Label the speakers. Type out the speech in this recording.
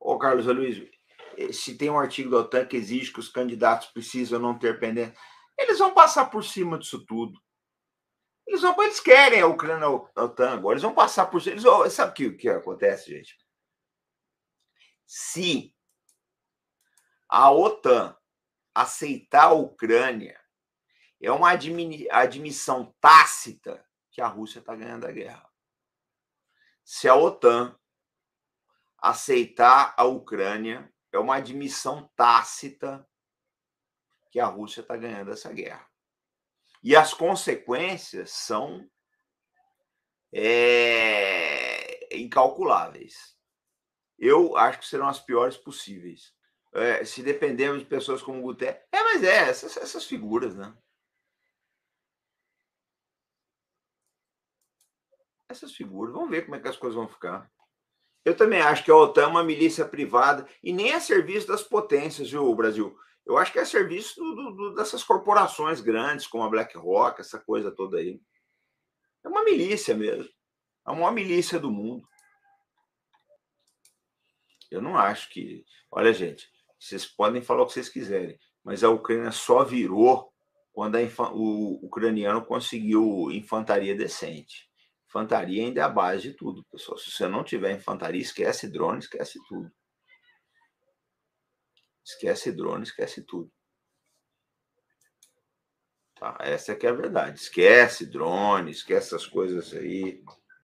Speaker 1: Ô, Carlos Luiz, eh, se tem um artigo da OTAN que exige que os candidatos precisam não ter pendência, eles vão passar por cima disso tudo. Eles, vão, eles querem a Ucrânia a OTAN agora, eles vão passar por cima. Eles vão, sabe o que, que acontece, gente? Se a OTAN aceitar a Ucrânia, é uma admissão tácita que a Rússia está ganhando a guerra. Se a OTAN aceitar a Ucrânia é uma admissão tácita que a Rússia está ganhando essa guerra. E as consequências são é, incalculáveis. Eu acho que serão as piores possíveis. É, se dependermos de pessoas como Guterres. É, mas é, essas, essas figuras, né? Essas figuras, vamos ver como é que as coisas vão ficar. Eu também acho que a OTAN é uma milícia privada e nem é serviço das potências, viu, Brasil? Eu acho que é serviço do, do, dessas corporações grandes, como a BlackRock, essa coisa toda aí. É uma milícia mesmo. É a maior milícia do mundo. Eu não acho que. Olha, gente, vocês podem falar o que vocês quiserem, mas a Ucrânia só virou quando infa... o ucraniano conseguiu infantaria decente. Infantaria ainda é a base de tudo, pessoal. Se você não tiver infantaria, esquece drone, esquece tudo. Esquece drone, esquece tudo. Tá? Essa é que é a verdade. Esquece drone, esquece essas coisas aí.